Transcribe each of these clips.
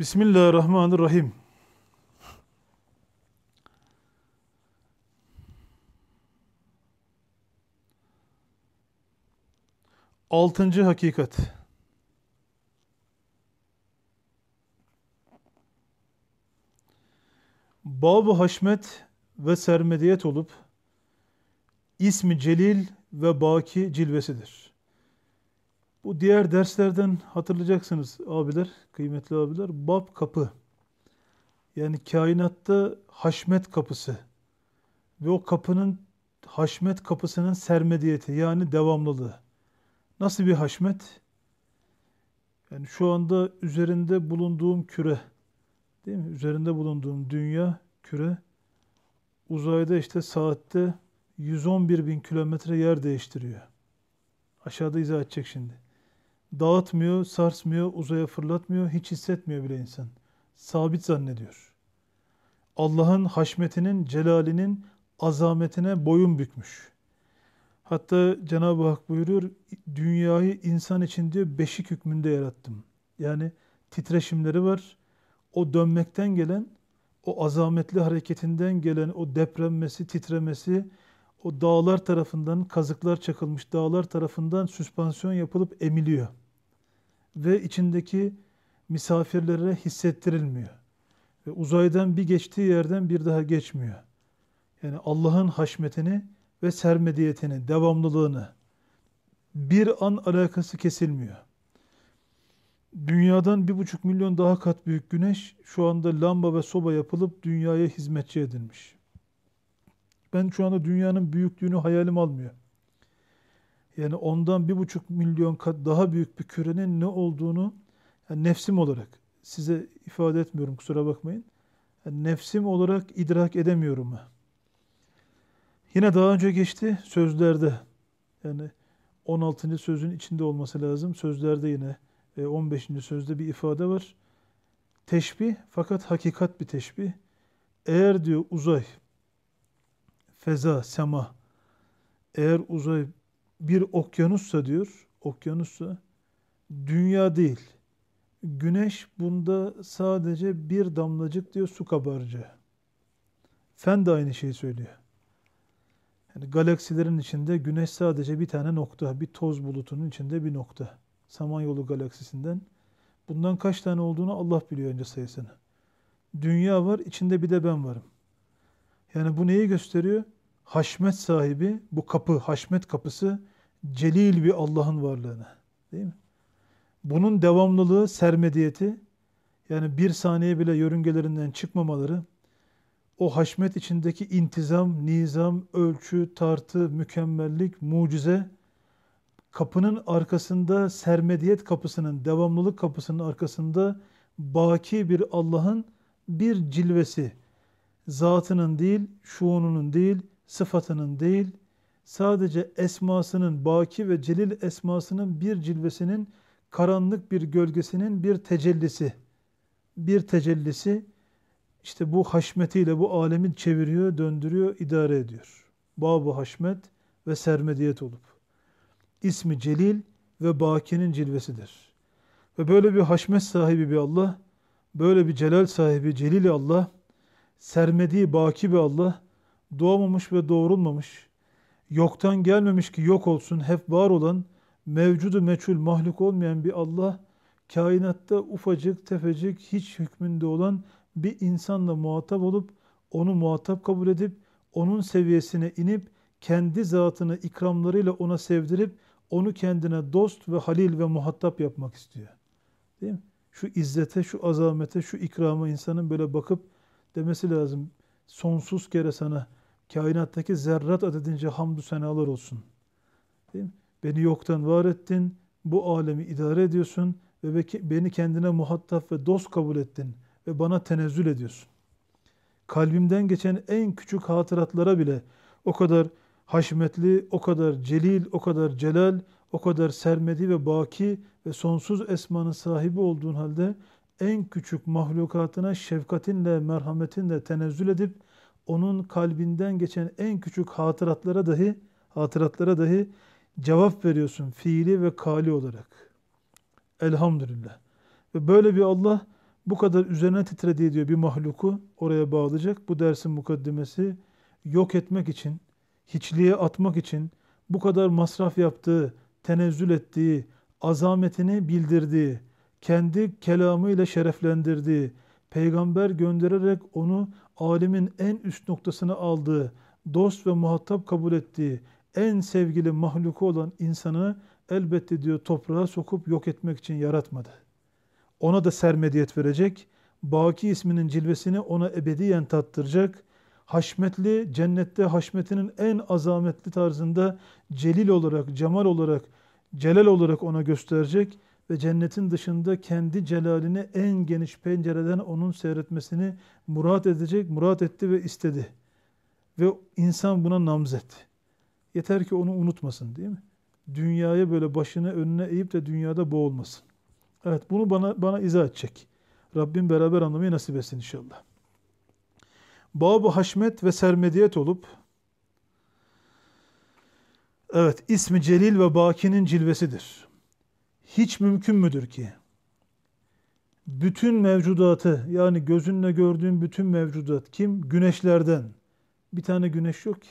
Bismillahirrahmanirrahim. Altıncı hakikat. Babı ı haşmet ve sermediyet olup ismi celil ve baki cilvesidir. Bu diğer derslerden hatırlayacaksınız abiler, kıymetli abiler. Bab kapı. Yani kainatta haşmet kapısı. Ve o kapının haşmet kapısının sermediyeti yani devamlılığı. Nasıl bir haşmet? Yani şu anda üzerinde bulunduğum küre, değil mi? Üzerinde bulunduğum dünya küre uzayda işte saatte 111 bin kilometre yer değiştiriyor. Aşağıda izah edecek şimdi dağıtmıyor, sarsmıyor, uzaya fırlatmıyor, hiç hissetmiyor bile insan. Sabit zannediyor. Allah'ın haşmetinin, celalinin azametine boyun bükmüş. Hatta Cenab-ı Hak buyuruyor, dünyayı insan için diyor beşik hükmünde yarattım. Yani titreşimleri var. O dönmekten gelen, o azametli hareketinden gelen o depremmesi, titremesi, o dağlar tarafından, kazıklar çakılmış dağlar tarafından süspansiyon yapılıp emiliyor ve içindeki misafirlere hissettirilmiyor. Ve uzaydan bir geçtiği yerden bir daha geçmiyor. Yani Allah'ın haşmetini ve sermediyetini, devamlılığını bir an alakası kesilmiyor. Dünyadan bir buçuk milyon daha kat büyük güneş şu anda lamba ve soba yapılıp dünyaya hizmetçi edilmiş. Ben şu anda dünyanın büyüklüğünü hayalim almıyor yani ondan bir buçuk milyon kat daha büyük bir kürenin ne olduğunu yani nefsim olarak size ifade etmiyorum kusura bakmayın. Yani nefsim olarak idrak edemiyorum. Yine daha önce geçti sözlerde. Yani 16. sözün içinde olması lazım. Sözlerde yine 15. E, sözde bir ifade var. Teşbih fakat hakikat bir teşbih. Eğer diyor uzay, feza, sema, eğer uzay bir okyanussa diyor, okyanusu dünya değil. Güneş bunda sadece bir damlacık diyor su kabarcı. Fen de aynı şeyi söylüyor. Yani galaksilerin içinde güneş sadece bir tane nokta, bir toz bulutunun içinde bir nokta. Samanyolu galaksisinden. Bundan kaç tane olduğunu Allah biliyor önce sayısını. Dünya var, içinde bir de ben varım. Yani bu neyi gösteriyor? haşmet sahibi bu kapı, haşmet kapısı celil bir Allah'ın varlığını. Değil mi? Bunun devamlılığı, sermediyeti, yani bir saniye bile yörüngelerinden çıkmamaları, o haşmet içindeki intizam, nizam, ölçü, tartı, mükemmellik, mucize, kapının arkasında sermediyet kapısının, devamlılık kapısının arkasında baki bir Allah'ın bir cilvesi, zatının değil, şuununun değil, sıfatının değil, sadece esmasının, baki ve celil esmasının bir cilvesinin, karanlık bir gölgesinin bir tecellisi, bir tecellisi, işte bu haşmetiyle bu alemin çeviriyor, döndürüyor, idare ediyor. Babu haşmet ve sermediyet olup. ismi celil ve bakinin cilvesidir. Ve böyle bir haşmet sahibi bir Allah, böyle bir celal sahibi celil Allah, sermediği baki bir Allah, doğmamış ve doğrulmamış, yoktan gelmemiş ki yok olsun hep var olan, mevcudu meçhul mahluk olmayan bir Allah, kainatta ufacık tefecik hiç hükmünde olan bir insanla muhatap olup, onu muhatap kabul edip, onun seviyesine inip, kendi zatını ikramlarıyla ona sevdirip, onu kendine dost ve halil ve muhatap yapmak istiyor. Değil mi? Şu izzete, şu azamete, şu ikrama insanın böyle bakıp demesi lazım. Sonsuz kere sana kainattaki zerrat adedince hamdü senalar olsun. Değil mi? Beni yoktan var ettin, bu alemi idare ediyorsun ve beni kendine muhatap ve dost kabul ettin ve bana tenezzül ediyorsun. Kalbimden geçen en küçük hatıratlara bile o kadar haşmetli, o kadar celil, o kadar celal, o kadar sermedi ve baki ve sonsuz esmanın sahibi olduğun halde en küçük mahlukatına şefkatinle, merhametinle tenezzül edip onun kalbinden geçen en küçük hatıratlara dahi hatıratlara dahi cevap veriyorsun fiili ve kali olarak. Elhamdülillah. Ve böyle bir Allah bu kadar üzerine titrediği diyor bir mahluku oraya bağlayacak. Bu dersin mukaddimesi yok etmek için, hiçliğe atmak için bu kadar masraf yaptığı, tenezzül ettiği, azametini bildirdiği, kendi kelamıyla şereflendirdiği, peygamber göndererek onu alemin en üst noktasına aldığı, dost ve muhatap kabul ettiği, en sevgili mahluku olan insanı elbette diyor toprağa sokup yok etmek için yaratmadı. Ona da sermediyet verecek, Baki isminin cilvesini ona ebediyen tattıracak, haşmetli cennette haşmetinin en azametli tarzında celil olarak, cemal olarak, celal olarak ona gösterecek ve cennetin dışında kendi celalini en geniş pencereden onun seyretmesini murat edecek, murat etti ve istedi. Ve insan buna namzetti. Yeter ki onu unutmasın değil mi? Dünyaya böyle başını önüne eğip de dünyada boğulmasın. Evet bunu bana, bana izah edecek. Rabbim beraber anlamayı nasip etsin inşallah. Babu ı haşmet ve sermediyet olup Evet, ismi celil ve bakinin cilvesidir hiç mümkün müdür ki? Bütün mevcudatı yani gözünle gördüğün bütün mevcudat kim? Güneşlerden. Bir tane güneş yok ki.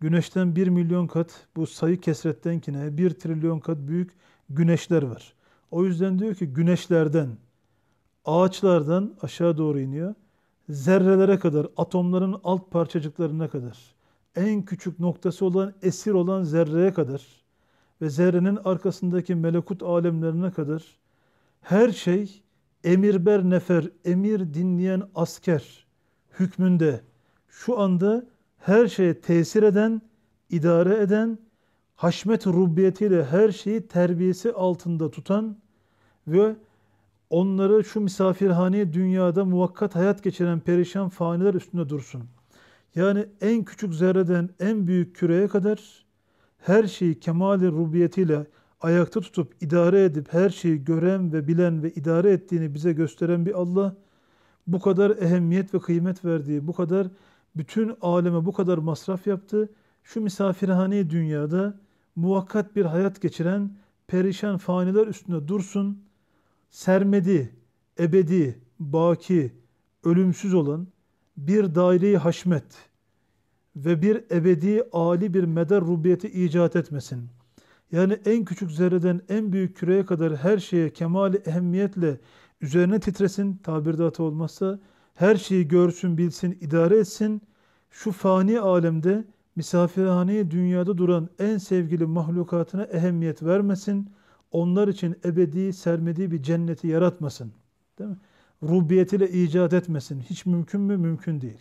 Güneşten bir milyon kat bu sayı kesrettenkine bir trilyon kat büyük güneşler var. O yüzden diyor ki güneşlerden, ağaçlardan aşağı doğru iniyor. Zerrelere kadar, atomların alt parçacıklarına kadar, en küçük noktası olan esir olan zerreye kadar ve zerrenin arkasındaki melekut alemlerine kadar her şey emirber nefer, emir dinleyen asker hükmünde şu anda her şeye tesir eden, idare eden, haşmet rubbiyetiyle her şeyi terbiyesi altında tutan ve onları şu misafirhane dünyada muvakkat hayat geçiren perişan faniler üstünde dursun. Yani en küçük zerreden en büyük küreye kadar her şeyi kemali rubiyetiyle ayakta tutup idare edip her şeyi gören ve bilen ve idare ettiğini bize gösteren bir Allah, bu kadar ehemmiyet ve kıymet verdiği, bu kadar bütün aleme bu kadar masraf yaptı, şu misafirhane dünyada muvakkat bir hayat geçiren perişan faniler üstünde dursun, sermedi, ebedi, baki, ölümsüz olan bir daire haşmet.'' ve bir ebedi âli bir medar rubiyeti icat etmesin. Yani en küçük zerreden en büyük küreye kadar her şeye kemali ehemmiyetle üzerine titresin tabirdatı olmazsa her şeyi görsün, bilsin, idare etsin. Şu fani alemde misafirhaneye dünyada duran en sevgili mahlukatına ehemmiyet vermesin. Onlar için ebedi, sermediği bir cenneti yaratmasın. Değil mi? Rubiyetiyle icat etmesin. Hiç mümkün mü? Mümkün değil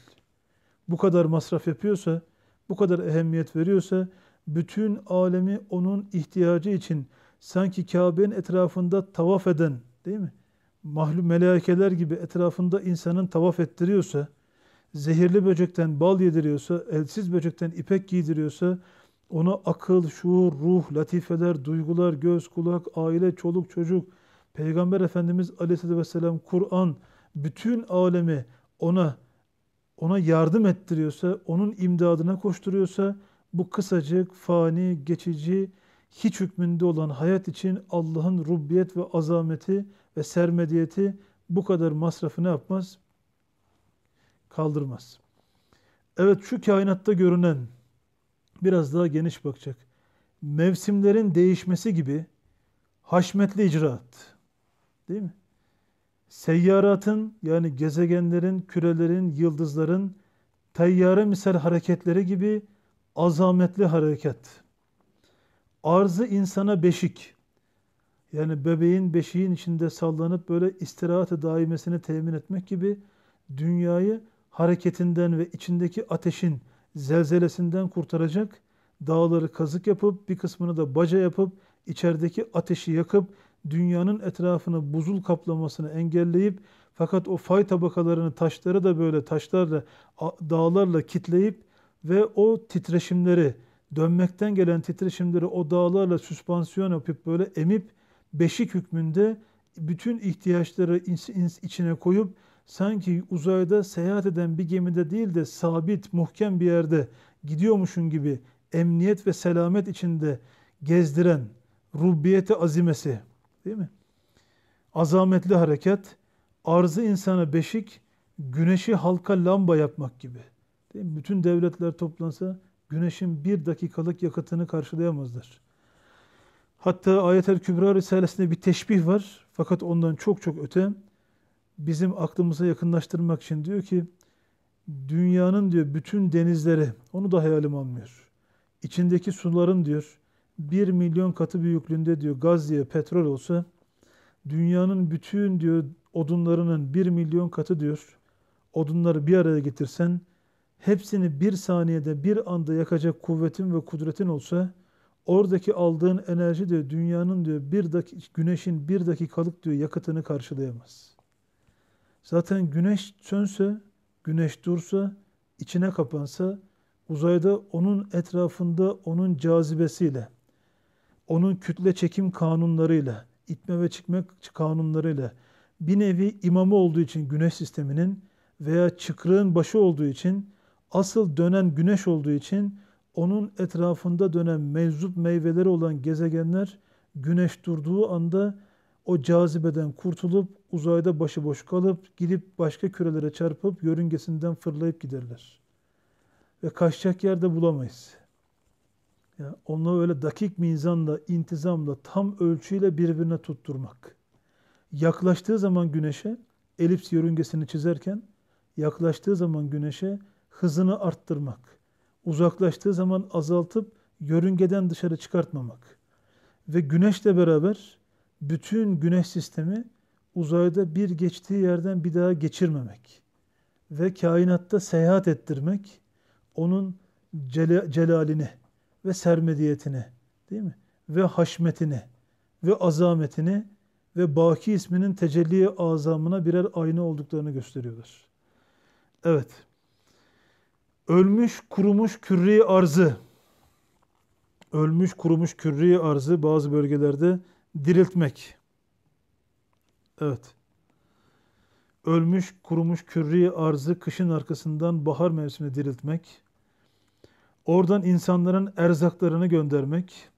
bu kadar masraf yapıyorsa, bu kadar ehemmiyet veriyorsa, bütün alemi onun ihtiyacı için sanki Kabe'nin etrafında tavaf eden, değil mi? Mahlum melekeler gibi etrafında insanın tavaf ettiriyorsa, zehirli böcekten bal yediriyorsa, elsiz böcekten ipek giydiriyorsa, ona akıl, şuur, ruh, latifeler, duygular, göz, kulak, aile, çoluk, çocuk, Peygamber Efendimiz Aleyhisselatü Vesselam, Kur'an, bütün alemi ona ona yardım ettiriyorsa, onun imdadına koşturuyorsa bu kısacık, fani, geçici, hiç hükmünde olan hayat için Allah'ın rubbiyet ve azameti ve sermediyeti bu kadar masrafını yapmaz? Kaldırmaz. Evet şu kainatta görünen, biraz daha geniş bakacak, mevsimlerin değişmesi gibi haşmetli icraat. Değil mi? Seyyaratın yani gezegenlerin, kürelerin, yıldızların teyyare misal hareketleri gibi azametli hareket. Arzı insana beşik. Yani bebeğin beşiğin içinde sallanıp böyle istirahat daimesini temin etmek gibi dünyayı hareketinden ve içindeki ateşin zelzelesinden kurtaracak, dağları kazık yapıp bir kısmını da baca yapıp içerideki ateşi yakıp dünyanın etrafını buzul kaplamasını engelleyip fakat o fay tabakalarını taşları da böyle taşlarla dağlarla kitleyip ve o titreşimleri dönmekten gelen titreşimleri o dağlarla süspansiyon yapıp böyle emip beşik hükmünde bütün ihtiyaçları içine koyup sanki uzayda seyahat eden bir gemide değil de sabit, muhkem bir yerde gidiyormuşun gibi emniyet ve selamet içinde gezdiren rubbiyeti azimesi Değil mi? Azametli hareket, arzı insana beşik, güneşi halka lamba yapmak gibi. Değil mi? Bütün devletler toplansa güneşin bir dakikalık yakıtını karşılayamazlar. Hatta Ayet-el Kübra Risalesi'nde bir teşbih var. Fakat ondan çok çok öte bizim aklımıza yakınlaştırmak için diyor ki dünyanın diyor bütün denizleri onu da hayalim almıyor. İçindeki suların diyor 1 milyon katı büyüklüğünde diyor gaz diye petrol olsa dünyanın bütün diyor odunlarının 1 milyon katı diyor odunları bir araya getirsen hepsini bir saniyede bir anda yakacak kuvvetin ve kudretin olsa oradaki aldığın enerji diyor dünyanın diyor bir dakik güneşin bir dakikalık diyor yakıtını karşılayamaz. Zaten güneş sönse, güneş dursa, içine kapansa uzayda onun etrafında onun cazibesiyle onun kütle çekim kanunlarıyla, itme ve çıkma kanunlarıyla bir nevi imamı olduğu için güneş sisteminin veya çıkrığın başı olduğu için asıl dönen güneş olduğu için onun etrafında dönen mevzup meyveleri olan gezegenler güneş durduğu anda o cazibeden kurtulup uzayda başıboş kalıp gidip başka kürelere çarpıp yörüngesinden fırlayıp giderler. Ve kaçacak yerde bulamayız. Yani onu öyle dakik mizanla, intizamla, tam ölçüyle birbirine tutturmak. Yaklaştığı zaman güneşe, elips yörüngesini çizerken, yaklaştığı zaman güneşe hızını arttırmak. Uzaklaştığı zaman azaltıp yörüngeden dışarı çıkartmamak. Ve güneşle beraber bütün güneş sistemi uzayda bir geçtiği yerden bir daha geçirmemek ve kainatta seyahat ettirmek, onun celalini, ve sermediyetini değil mi? Ve haşmetini ve azametini ve baki isminin tecelli azamına birer ayna olduklarını gösteriyorlar. Evet. Ölmüş kurumuş kürri arzı. Ölmüş kurumuş kürri arzı bazı bölgelerde diriltmek. Evet. Ölmüş kurumuş kürri arzı kışın arkasından bahar mevsiminde diriltmek Oradan insanların erzaklarını göndermek,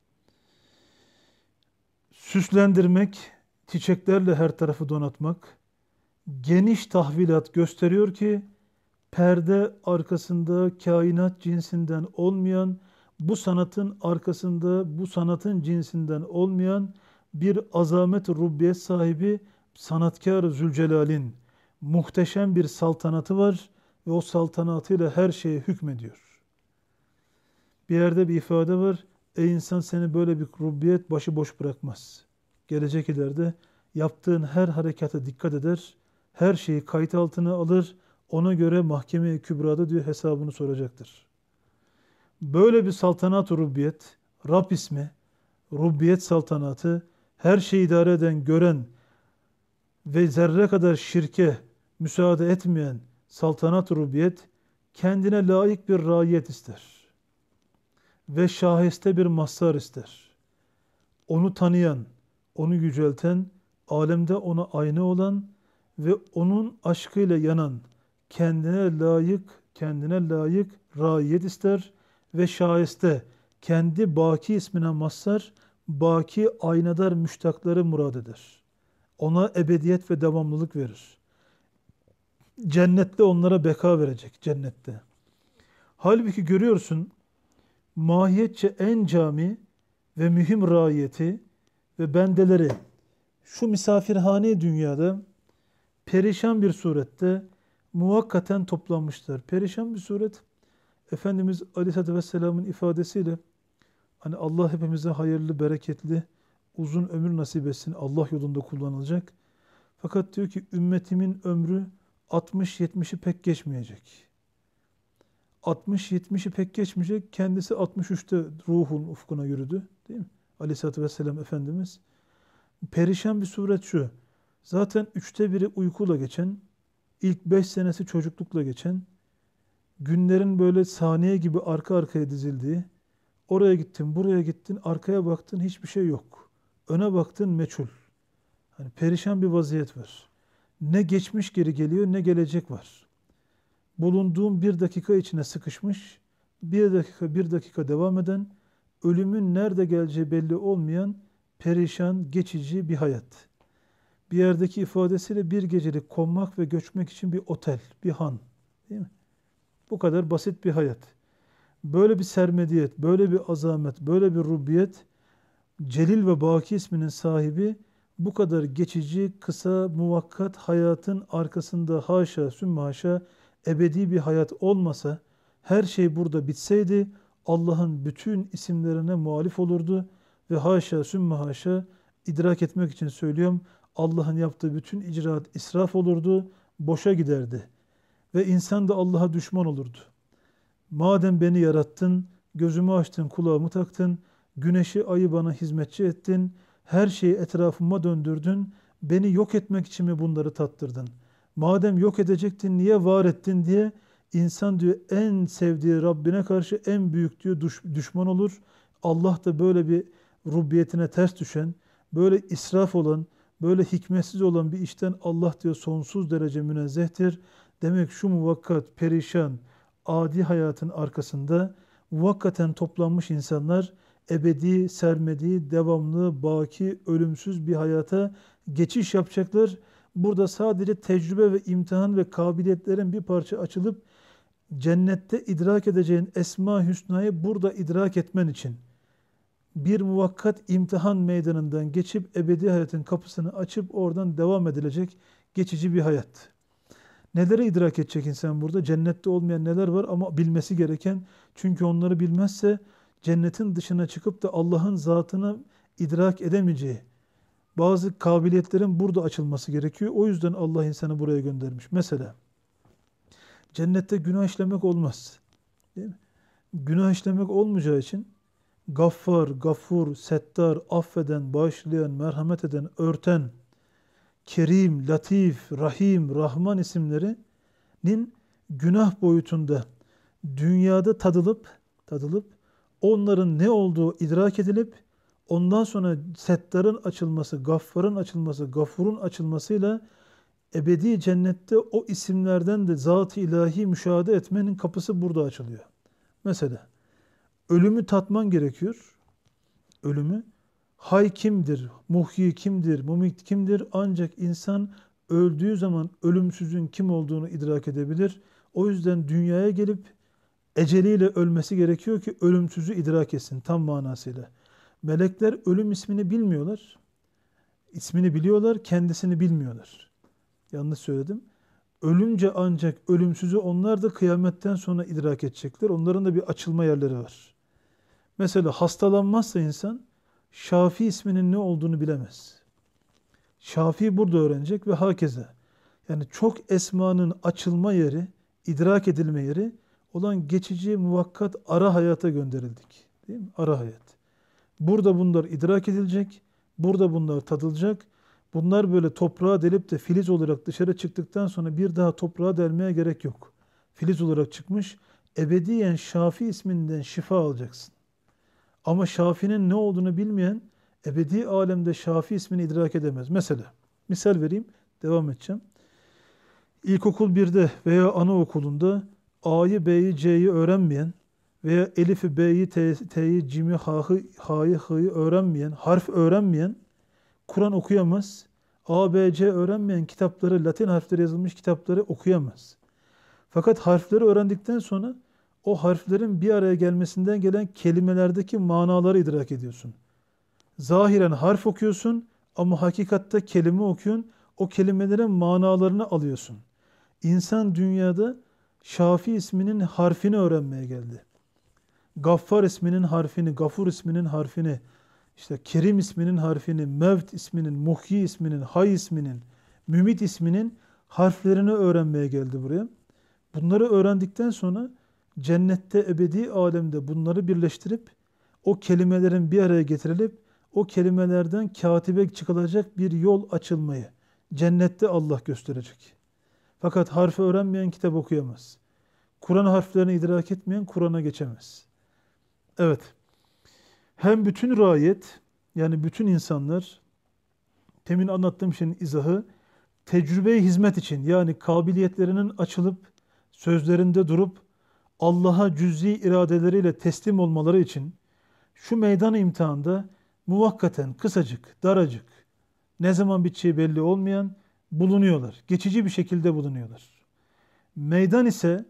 süslendirmek, çiçeklerle her tarafı donatmak, geniş tahvilat gösteriyor ki perde arkasında kainat cinsinden olmayan, bu sanatın arkasında bu sanatın cinsinden olmayan bir azamet rubbiyet sahibi sanatkar Zülcelal'in muhteşem bir saltanatı var ve o saltanatıyla her şeye hükmediyor bir yerde bir ifade var. Ey insan seni böyle bir rubbiyet başıboş bırakmaz. Gelecek ileride yaptığın her harekata dikkat eder, her şeyi kayıt altına alır, ona göre mahkeme-i kübrada diyor hesabını soracaktır. Böyle bir saltanat rubbiyet, Rab ismi, rubbiyet saltanatı, her şeyi idare eden, gören ve zerre kadar şirke müsaade etmeyen saltanat rubiyet, kendine layık bir raiyet ister.'' ve şaheste bir mazhar ister. Onu tanıyan, onu yücelten, alemde ona aynı olan ve onun aşkıyla yanan, kendine layık, kendine layık raiyet ister ve şahiste kendi baki ismine mazhar, baki aynadar müştakları murad eder. Ona ebediyet ve devamlılık verir. Cennette onlara beka verecek, cennette. Halbuki görüyorsun, mahiyetçe en cami ve mühim rayeti ve bendeleri şu misafirhane dünyada perişan bir surette muvakkaten toplanmışlar. Perişan bir suret Efendimiz Aleyhisselatü Vesselam'ın ifadesiyle hani Allah hepimize hayırlı, bereketli, uzun ömür nasip etsin Allah yolunda kullanılacak. Fakat diyor ki ümmetimin ömrü 60-70'i pek geçmeyecek. 60-70'i pek geçmeyecek. Kendisi 63'te ruhun ufkuna yürüdü. Değil mi? Aleyhisselatü Vesselam Efendimiz. Perişan bir suret şu. Zaten üçte biri uykuyla geçen, ilk beş senesi çocuklukla geçen, günlerin böyle saniye gibi arka arkaya dizildiği, oraya gittin, buraya gittin, arkaya baktın hiçbir şey yok. Öne baktın meçhul. Hani perişan bir vaziyet var. Ne geçmiş geri geliyor ne gelecek var bulunduğum bir dakika içine sıkışmış, bir dakika bir dakika devam eden, ölümün nerede geleceği belli olmayan, perişan, geçici bir hayat. Bir yerdeki ifadesiyle bir gecelik konmak ve göçmek için bir otel, bir han. Değil mi? Bu kadar basit bir hayat. Böyle bir sermediyet, böyle bir azamet, böyle bir rubiyet, Celil ve Baki isminin sahibi bu kadar geçici, kısa, muvakkat hayatın arkasında haşa, sümme haşa ebedi bir hayat olmasa, her şey burada bitseydi Allah'ın bütün isimlerine muhalif olurdu ve haşa sümme haşa idrak etmek için söylüyorum Allah'ın yaptığı bütün icraat israf olurdu, boşa giderdi ve insan da Allah'a düşman olurdu. Madem beni yarattın, gözümü açtın, kulağımı taktın, güneşi ayı bana hizmetçi ettin, her şeyi etrafıma döndürdün, beni yok etmek için mi bunları tattırdın? Madem yok edecektin niye var ettin diye insan diyor en sevdiği Rabbine karşı en büyük diyor düşman olur. Allah da böyle bir rubbiyetine ters düşen, böyle israf olan, böyle hikmetsiz olan bir işten Allah diyor sonsuz derece münezzehtir. Demek şu muvakkat, perişan, adi hayatın arkasında muvakkaten toplanmış insanlar ebedi, sermediği devamlı, baki, ölümsüz bir hayata geçiş yapacaklar Burada sadece tecrübe ve imtihan ve kabiliyetlerin bir parça açılıp cennette idrak edeceğin Esma Hüsna'yı burada idrak etmen için bir muvakkat imtihan meydanından geçip ebedi hayatın kapısını açıp oradan devam edilecek geçici bir hayat. Neleri idrak edecek insan burada? Cennette olmayan neler var ama bilmesi gereken çünkü onları bilmezse cennetin dışına çıkıp da Allah'ın zatını idrak edemeyeceği, bazı kabiliyetlerin burada açılması gerekiyor. O yüzden Allah insanı buraya göndermiş. Mesela cennette günah işlemek olmaz. Değil mi? Günah işlemek olmayacağı için gaffar, gafur, settar, affeden, bağışlayan, merhamet eden, örten, kerim, latif, rahim, rahman isimlerinin günah boyutunda dünyada tadılıp tadılıp onların ne olduğu idrak edilip Ondan sonra Settar'ın açılması, Gaffar'ın açılması, Gafur'un açılmasıyla ebedi cennette o isimlerden de zat-ı ilahi müşahede etmenin kapısı burada açılıyor. Mesela ölümü tatman gerekiyor. Ölümü. Hay kimdir, muhyi kimdir, mumit kimdir? Ancak insan öldüğü zaman ölümsüzün kim olduğunu idrak edebilir. O yüzden dünyaya gelip eceliyle ölmesi gerekiyor ki ölümsüzü idrak etsin tam manasıyla. Melekler ölüm ismini bilmiyorlar. İsmini biliyorlar, kendisini bilmiyorlar. Yanlış söyledim. Ölümce ancak ölümsüzü onlar da kıyametten sonra idrak edecekler. Onların da bir açılma yerleri var. Mesela hastalanmazsa insan Şafi isminin ne olduğunu bilemez. Şafi burada öğrenecek ve hakeze. Yani çok esmanın açılma yeri, idrak edilme yeri olan geçici muvakkat ara hayata gönderildik. Değil mi? Ara hayat. Burada bunlar idrak edilecek, burada bunlar tadılacak. Bunlar böyle toprağa delip de filiz olarak dışarı çıktıktan sonra bir daha toprağa delmeye gerek yok. Filiz olarak çıkmış, ebediyen Şafi isminden şifa alacaksın. Ama Şafi'nin ne olduğunu bilmeyen ebedi alemde Şafi ismini idrak edemez. Mesela, misal vereyim, devam edeceğim. İlkokul 1'de veya anaokulunda A'yı, B'yi, C'yi öğrenmeyen, veya elifi, b'yi, t'yi, cimi, ha'yı, ha'yı, hı'yı öğrenmeyen, harf öğrenmeyen Kur'an okuyamaz. A, B, C öğrenmeyen kitapları, Latin harfleri yazılmış kitapları okuyamaz. Fakat harfleri öğrendikten sonra o harflerin bir araya gelmesinden gelen kelimelerdeki manaları idrak ediyorsun. Zahiren harf okuyorsun ama hakikatte kelime okuyun, O kelimelerin manalarını alıyorsun. İnsan dünyada Şafi isminin harfini öğrenmeye geldi. Gaffar isminin harfini, Gafur isminin harfini, işte Kerim isminin harfini, Mevt isminin, Muhyi isminin, Hay isminin, Mümit isminin harflerini öğrenmeye geldi buraya. Bunları öğrendikten sonra cennette ebedi alemde bunları birleştirip o kelimelerin bir araya getirilip o kelimelerden katibe çıkılacak bir yol açılmayı cennette Allah gösterecek. Fakat harfi öğrenmeyen kitap okuyamaz. Kur'an harflerini idrak etmeyen Kur'an'a geçemez. Evet. Hem bütün rayet yani bütün insanlar temin anlattığım şeyin izahı tecrübeye hizmet için yani kabiliyetlerinin açılıp sözlerinde durup Allah'a cüz'i iradeleriyle teslim olmaları için şu meydan imtihanda muvakkaten, kısacık, daracık, ne zaman biteceği belli olmayan bulunuyorlar. Geçici bir şekilde bulunuyorlar. Meydan ise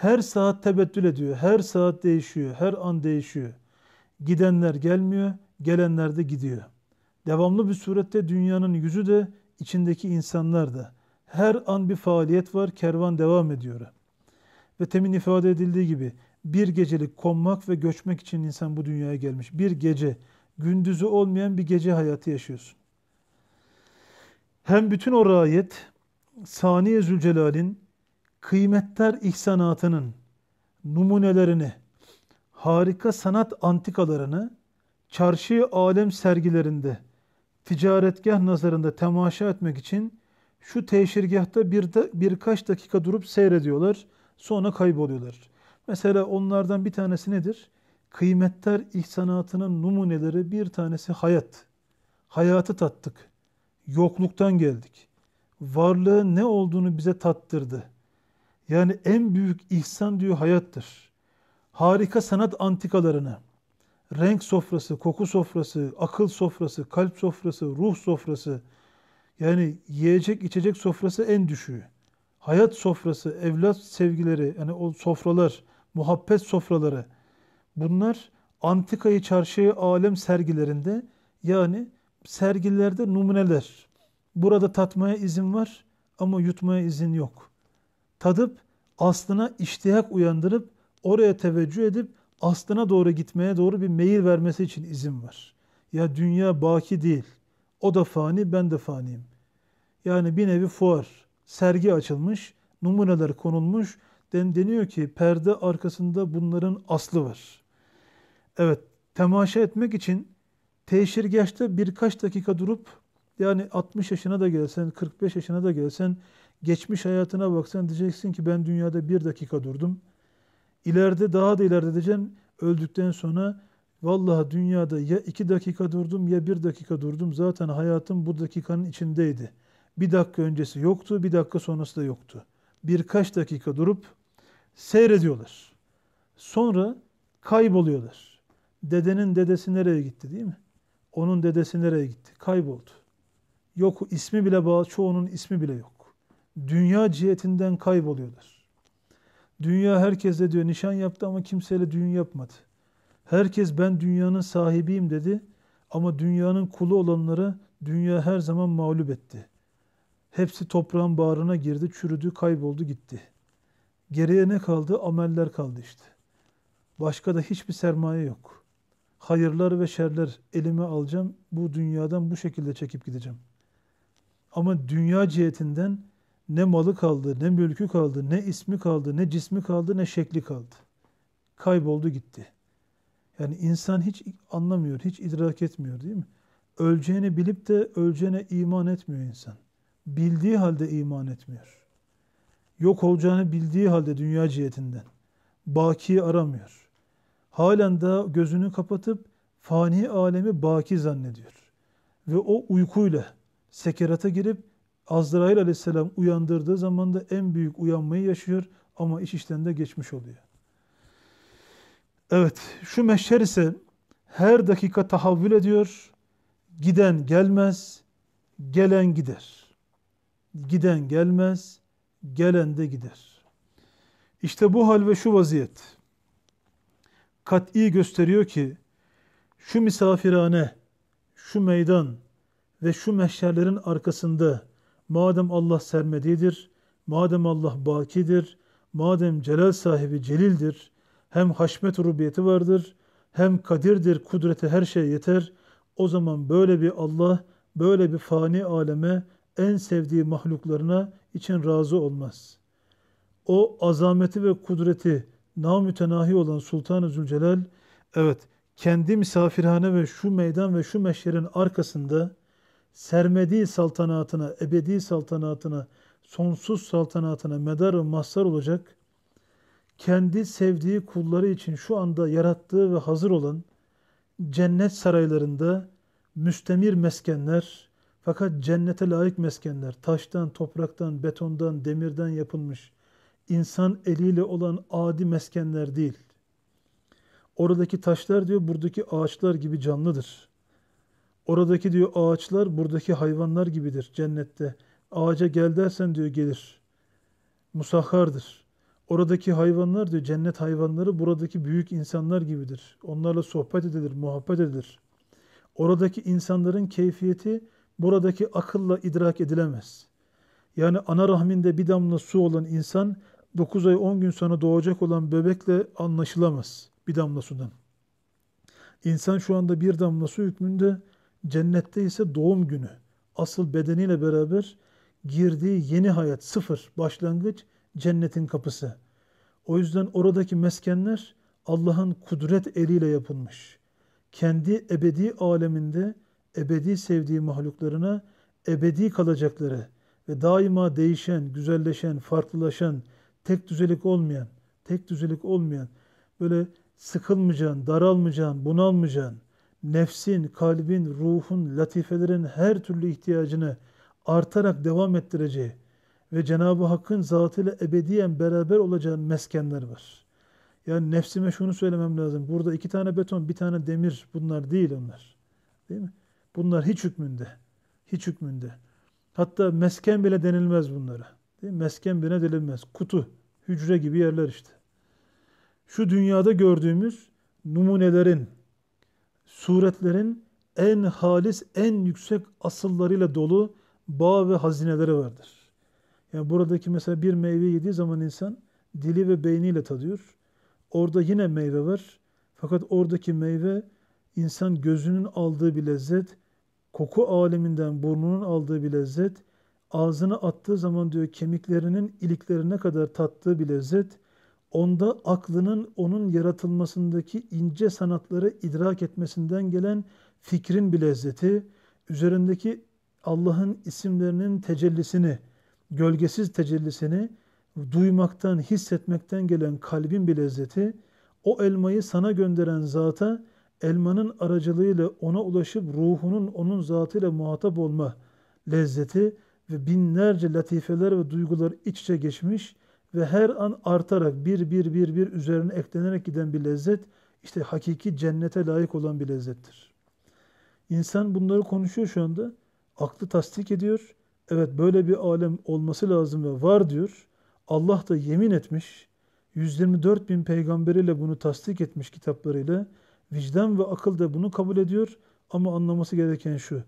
her saat tebettül ediyor. Her saat değişiyor. Her an değişiyor. Gidenler gelmiyor. Gelenler de gidiyor. Devamlı bir surette dünyanın yüzü de içindeki insanlar da. Her an bir faaliyet var. Kervan devam ediyor. Ve temin ifade edildiği gibi bir gecelik konmak ve göçmek için insan bu dünyaya gelmiş. Bir gece, gündüzü olmayan bir gece hayatı yaşıyorsun. Hem bütün o rayet Saniye Zülcelal'in kıymetler ihsanatının numunelerini, harika sanat antikalarını çarşı alem sergilerinde, ticaretgah nazarında temaşa etmek için şu teşirgahta bir da, birkaç dakika durup seyrediyorlar, sonra kayboluyorlar. Mesela onlardan bir tanesi nedir? Kıymetler ihsanatının numuneleri bir tanesi hayat. Hayatı tattık. Yokluktan geldik. Varlığın ne olduğunu bize tattırdı. Yani en büyük ihsan diyor hayattır. Harika sanat antikalarını, renk sofrası, koku sofrası, akıl sofrası, kalp sofrası, ruh sofrası, yani yiyecek içecek sofrası en düşüğü. Hayat sofrası, evlat sevgileri, yani o sofralar, muhabbet sofraları, bunlar antikayı çarşıya alem sergilerinde, yani sergilerde numuneler. Burada tatmaya izin var ama yutmaya izin yok tadıp aslına iştihak uyandırıp oraya teveccüh edip aslına doğru gitmeye doğru bir meyil vermesi için izin var. Ya dünya baki değil. O da fani, ben de faniyim. Yani bir nevi fuar, sergi açılmış, numuneler konulmuş. Den deniyor ki perde arkasında bunların aslı var. Evet, temaşa etmek için teşhirgaçta birkaç dakika durup yani 60 yaşına da gelsen, 45 yaşına da gelsen Geçmiş hayatına baksan diyeceksin ki ben dünyada bir dakika durdum. İleride daha da ileride diyeceksin öldükten sonra vallahi dünyada ya iki dakika durdum ya bir dakika durdum. Zaten hayatım bu dakikanın içindeydi. Bir dakika öncesi yoktu, bir dakika sonrası da yoktu. Birkaç dakika durup seyrediyorlar. Sonra kayboluyorlar. Dedenin dedesi nereye gitti değil mi? Onun dedesi nereye gitti? Kayboldu. Yok ismi bile bağlı, çoğunun ismi bile yok dünya cihetinden kayboluyorlar. Dünya herkesle diyor nişan yaptı ama kimseyle düğün yapmadı. Herkes ben dünyanın sahibiyim dedi ama dünyanın kulu olanları dünya her zaman mağlup etti. Hepsi toprağın bağrına girdi, çürüdü, kayboldu, gitti. Geriye ne kaldı? Ameller kaldı işte. Başka da hiçbir sermaye yok. Hayırlar ve şerler elime alacağım, bu dünyadan bu şekilde çekip gideceğim. Ama dünya cihetinden ne malı kaldı, ne mülkü kaldı, ne ismi kaldı, ne cismi kaldı, ne şekli kaldı. Kayboldu gitti. Yani insan hiç anlamıyor, hiç idrak etmiyor değil mi? Öleceğini bilip de öleceğine iman etmiyor insan. Bildiği halde iman etmiyor. Yok olacağını bildiği halde dünya cihetinden. baki aramıyor. Halen daha gözünü kapatıp fani alemi baki zannediyor. Ve o uykuyla sekerata girip Azrail aleyhisselam uyandırdığı zaman da en büyük uyanmayı yaşıyor ama iş işten de geçmiş oluyor. Evet, şu meşher ise her dakika tahavvül ediyor. Giden gelmez, gelen gider. Giden gelmez, gelen de gider. İşte bu hal ve şu vaziyet kat'i gösteriyor ki şu misafirhane, şu meydan ve şu meşherlerin arkasında Madem Allah sermedidir, madem Allah bakidir, madem celal sahibi celildir, hem haşmet rubiyeti vardır, hem kadirdir, kudrete her şey yeter, o zaman böyle bir Allah, böyle bir fani aleme, en sevdiği mahluklarına için razı olmaz. O azameti ve kudreti namütenahi olan Sultan-ı Zülcelal, evet kendi misafirhane ve şu meydan ve şu meşyerin arkasında sermedi saltanatına, ebedi saltanatına, sonsuz saltanatına medarı mahzar olacak, kendi sevdiği kulları için şu anda yarattığı ve hazır olan cennet saraylarında müstemir meskenler, fakat cennete layık meskenler, taştan, topraktan, betondan, demirden yapılmış, insan eliyle olan adi meskenler değil. Oradaki taşlar diyor buradaki ağaçlar gibi canlıdır. Oradaki diyor ağaçlar buradaki hayvanlar gibidir cennette. Ağaca gel dersen diyor gelir. Musahhardır. Oradaki hayvanlar diyor cennet hayvanları buradaki büyük insanlar gibidir. Onlarla sohbet edilir, muhabbet edilir. Oradaki insanların keyfiyeti buradaki akılla idrak edilemez. Yani ana rahminde bir damla su olan insan 9 ay 10 gün sonra doğacak olan bebekle anlaşılamaz bir damla sudan. İnsan şu anda bir damla su hükmünde Cennette ise doğum günü. Asıl bedeniyle beraber girdiği yeni hayat sıfır başlangıç cennetin kapısı. O yüzden oradaki meskenler Allah'ın kudret eliyle yapılmış. Kendi ebedi aleminde ebedi sevdiği mahluklarına ebedi kalacakları ve daima değişen, güzelleşen, farklılaşan, tek düzelik olmayan, tek düzelik olmayan, böyle sıkılmayacağın, daralmayacağın, bunalmayacağın, nefsin, kalbin, ruhun, latifelerin her türlü ihtiyacını artarak devam ettireceği ve Cenab-ı Hakk'ın zatıyla ebediyen beraber olacağın meskenler var. Yani nefsime şunu söylemem lazım. Burada iki tane beton, bir tane demir. Bunlar değil onlar. Değil mi? Bunlar hiç hükmünde. Hiç hükmünde. Hatta mesken bile denilmez bunlara. Değil mi? Mesken bile denilmez. Kutu, hücre gibi yerler işte. Şu dünyada gördüğümüz numunelerin, suretlerin en halis, en yüksek asıllarıyla dolu bağ ve hazineleri vardır. Yani buradaki mesela bir meyve yediği zaman insan dili ve beyniyle tadıyor. Orada yine meyve var. Fakat oradaki meyve insan gözünün aldığı bir lezzet, koku aleminden burnunun aldığı bir lezzet, ağzına attığı zaman diyor kemiklerinin iliklerine kadar tattığı bir lezzet, onda aklının onun yaratılmasındaki ince sanatları idrak etmesinden gelen fikrin bir lezzeti, üzerindeki Allah'ın isimlerinin tecellisini, gölgesiz tecellisini duymaktan, hissetmekten gelen kalbin bir lezzeti, o elmayı sana gönderen zata, elmanın aracılığıyla ona ulaşıp ruhunun onun zatıyla muhatap olma lezzeti ve binlerce latifeler ve duygular iç içe geçmiş, ve her an artarak bir bir bir bir üzerine eklenerek giden bir lezzet işte hakiki cennete layık olan bir lezzettir. İnsan bunları konuşuyor şu anda. Aklı tasdik ediyor. Evet böyle bir alem olması lazım ve var diyor. Allah da yemin etmiş. 124 bin peygamberiyle bunu tasdik etmiş kitaplarıyla. Vicdan ve akıl da bunu kabul ediyor. Ama anlaması gereken şu.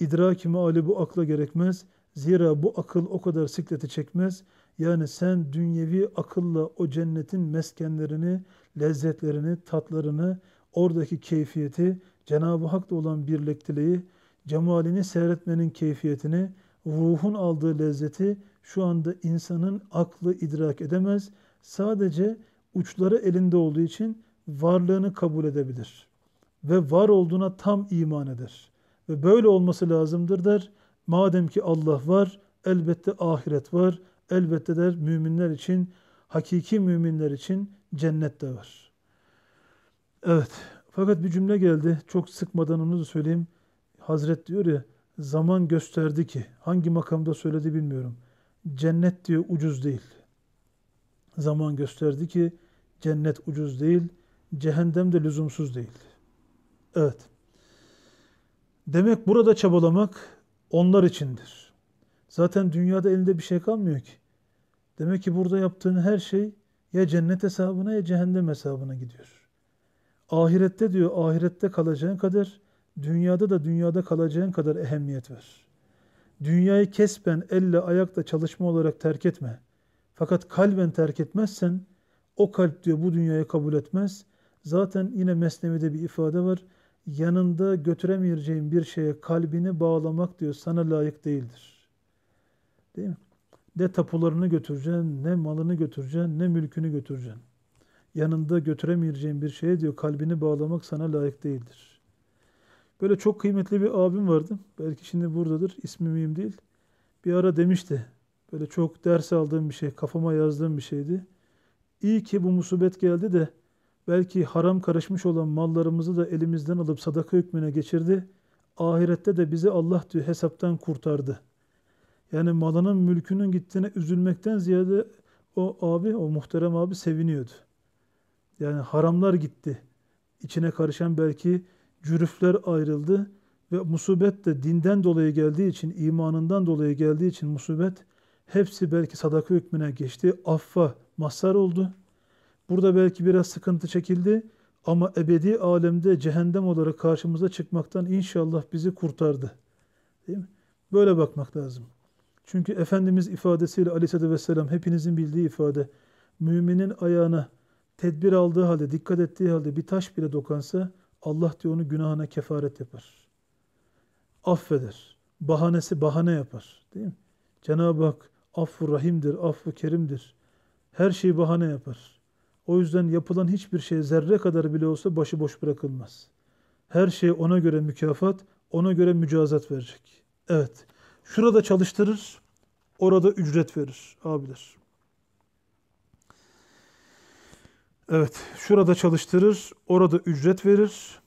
İdraki meali bu akla gerekmez. Zira bu akıl o kadar sikleti çekmez.'' Yani sen dünyevi akılla o cennetin meskenlerini, lezzetlerini, tatlarını, oradaki keyfiyeti, Cenab-ı Hak'ta olan birlikteliği, cemalini seyretmenin keyfiyetini, ruhun aldığı lezzeti şu anda insanın aklı idrak edemez. Sadece uçları elinde olduğu için varlığını kabul edebilir. Ve var olduğuna tam iman eder. Ve böyle olması lazımdır der. Madem ki Allah var, elbette ahiret var elbette der müminler için, hakiki müminler için cennet de var. Evet, fakat bir cümle geldi. Çok sıkmadan onu da söyleyeyim. Hazret diyor ya, zaman gösterdi ki, hangi makamda söyledi bilmiyorum. Cennet diyor ucuz değil. Zaman gösterdi ki, cennet ucuz değil, cehennem de lüzumsuz değil. Evet. Demek burada çabalamak onlar içindir. Zaten dünyada elinde bir şey kalmıyor ki. Demek ki burada yaptığın her şey ya cennet hesabına ya cehennem hesabına gidiyor. Ahirette diyor, ahirette kalacağın kadar, dünyada da dünyada kalacağın kadar ehemmiyet ver. Dünyayı kesben elle ayakla çalışma olarak terk etme. Fakat kalben terk etmezsen o kalp diyor bu dünyayı kabul etmez. Zaten yine Mesnevi'de bir ifade var. Yanında götüremeyeceğin bir şeye kalbini bağlamak diyor sana layık değildir.'' Değil mi? Ne tapularını götüreceksin, ne malını götüreceksin, ne mülkünü götüreceksin. Yanında götüremeyeceğin bir şeye diyor kalbini bağlamak sana layık değildir. Böyle çok kıymetli bir abim vardı. Belki şimdi buradadır. İsmi miyim değil. Bir ara demişti. Böyle çok ders aldığım bir şey, kafama yazdığım bir şeydi. İyi ki bu musibet geldi de belki haram karışmış olan mallarımızı da elimizden alıp sadaka hükmüne geçirdi. Ahirette de bizi Allah diyor hesaptan kurtardı. Yani malının mülkünün gittiğine üzülmekten ziyade o abi, o muhterem abi seviniyordu. Yani haramlar gitti. İçine karışan belki cürüfler ayrıldı ve musibet de dinden dolayı geldiği için, imanından dolayı geldiği için musibet hepsi belki sadaka hükmüne geçti. Affa mazhar oldu. Burada belki biraz sıkıntı çekildi ama ebedi alemde cehennem olarak karşımıza çıkmaktan inşallah bizi kurtardı. Değil mi? Böyle bakmak lazım. Çünkü Efendimiz ifadesiyle aleyhissalatü vesselam hepinizin bildiği ifade müminin ayağına tedbir aldığı halde, dikkat ettiği halde bir taş bile dokansa Allah diyor onu günahına kefaret yapar. Affeder. Bahanesi bahane yapar. Değil mi? Cenab-ı Hak affı rahimdir, affı kerimdir. Her şeyi bahane yapar. O yüzden yapılan hiçbir şey zerre kadar bile olsa başıboş bırakılmaz. Her şey ona göre mükafat, ona göre mücazat verecek. Evet. Şurada çalıştırır, orada ücret verir abiler. Evet, şurada çalıştırır, orada ücret verir.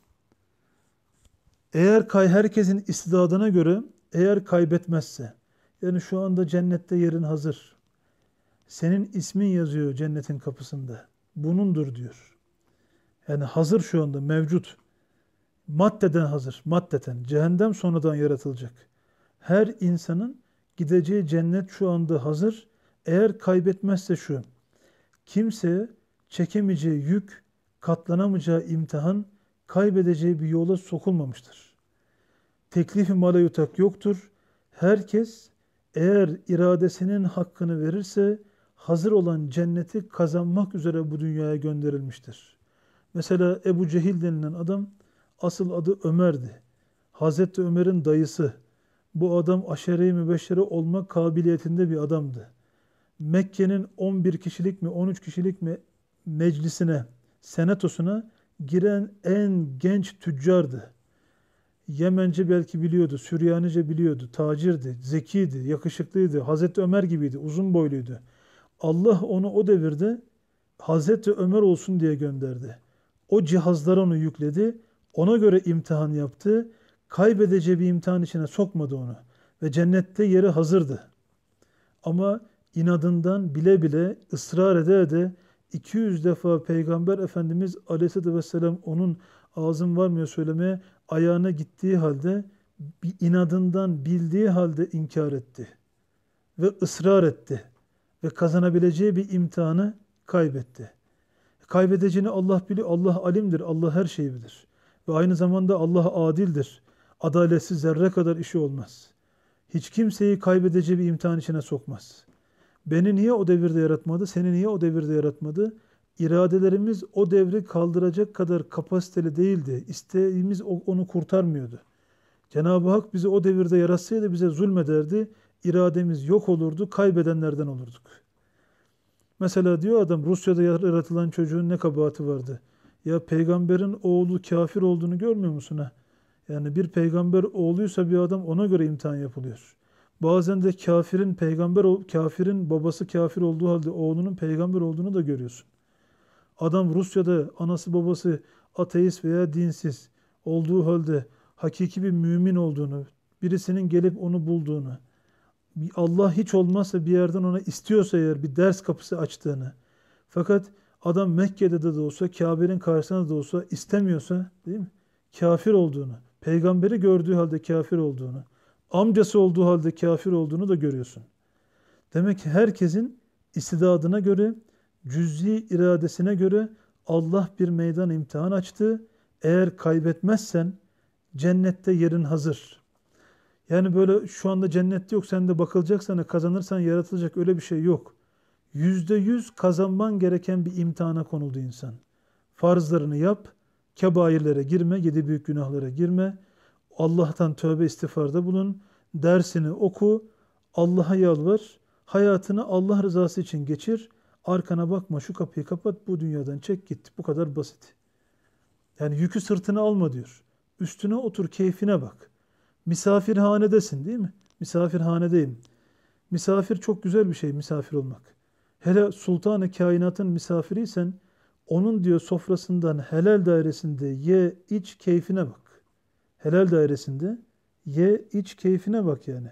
Eğer kay herkesin istidadına göre eğer kaybetmezse, yani şu anda cennette yerin hazır. Senin ismin yazıyor cennetin kapısında. Bunundur diyor. Yani hazır şu anda mevcut. Maddeden hazır, maddeten. Cehennem sonradan yaratılacak.'' Her insanın gideceği cennet şu anda hazır. Eğer kaybetmezse şu, kimse çekemeyeceği yük, katlanamayacağı imtihan, kaybedeceği bir yola sokulmamıştır. Teklifi mala yutak yoktur. Herkes eğer iradesinin hakkını verirse hazır olan cenneti kazanmak üzere bu dünyaya gönderilmiştir. Mesela Ebu Cehil denilen adam asıl adı Ömer'di. Hazreti Ömer'in dayısı bu adam aşere-i mübeşşere olma kabiliyetinde bir adamdı. Mekke'nin 11 kişilik mi 13 kişilik mi meclisine, senatosuna giren en genç tüccardı. Yemenci belki biliyordu, Süryanice biliyordu, tacirdi, zekiydi, yakışıklıydı, Hazreti Ömer gibiydi, uzun boyluydu. Allah onu o devirde Hazreti Ömer olsun diye gönderdi. O cihazlara onu yükledi, ona göre imtihan yaptı kaybedeceği bir imtihan içine sokmadı onu. Ve cennette yeri hazırdı. Ama inadından bile bile ısrar ede de 200 defa Peygamber Efendimiz Aleyhisselatü Vesselam onun ağzım varmıyor söylemeye ayağına gittiği halde bir inadından bildiği halde inkar etti. Ve ısrar etti. Ve kazanabileceği bir imtihanı kaybetti. Kaybedeceğini Allah biliyor. Allah alimdir. Allah her şeyi bilir. Ve aynı zamanda Allah adildir. Adaletsiz zerre kadar işi olmaz. Hiç kimseyi kaybedeceği bir imtihan içine sokmaz. Beni niye o devirde yaratmadı, seni niye o devirde yaratmadı? İradelerimiz o devri kaldıracak kadar kapasiteli değildi. İsteğimiz onu kurtarmıyordu. Cenab-ı Hak bizi o devirde yaratsaydı bize zulmederdi. İrademiz yok olurdu, kaybedenlerden olurduk. Mesela diyor adam Rusya'da yaratılan çocuğun ne kabahati vardı? Ya peygamberin oğlu kafir olduğunu görmüyor musun ha? Yani bir peygamber oğluysa bir adam ona göre imtihan yapılıyor. Bazen de kafirin peygamber kafirin babası kafir olduğu halde oğlunun peygamber olduğunu da görüyorsun. Adam Rusya'da anası babası ateist veya dinsiz olduğu halde hakiki bir mümin olduğunu, birisinin gelip onu bulduğunu, Allah hiç olmazsa bir yerden ona istiyorsa eğer bir ders kapısı açtığını. Fakat adam Mekke'de de olsa, Kabe'nin karşısında da olsa istemiyorsa değil mi? Kafir olduğunu peygamberi gördüğü halde kafir olduğunu, amcası olduğu halde kafir olduğunu da görüyorsun. Demek ki herkesin istidadına göre, cüz'i iradesine göre Allah bir meydan imtihan açtı. Eğer kaybetmezsen cennette yerin hazır. Yani böyle şu anda cennette yok sen de bakılacaksan kazanırsan yaratılacak öyle bir şey yok. Yüzde yüz kazanman gereken bir imtihana konuldu insan. Farzlarını yap, kebairlere girme, yedi büyük günahlara girme. Allah'tan tövbe istifarda bulun. Dersini oku. Allah'a yalvar. Hayatını Allah rızası için geçir. Arkana bakma şu kapıyı kapat bu dünyadan çek git. Bu kadar basit. Yani yükü sırtına alma diyor. Üstüne otur keyfine bak. Misafirhanedesin değil mi? Misafirhanedeyim. Misafir çok güzel bir şey misafir olmak. Hele sultanı kainatın misafiriysen onun diyor sofrasından helal dairesinde ye iç keyfine bak. Helal dairesinde ye iç keyfine bak yani.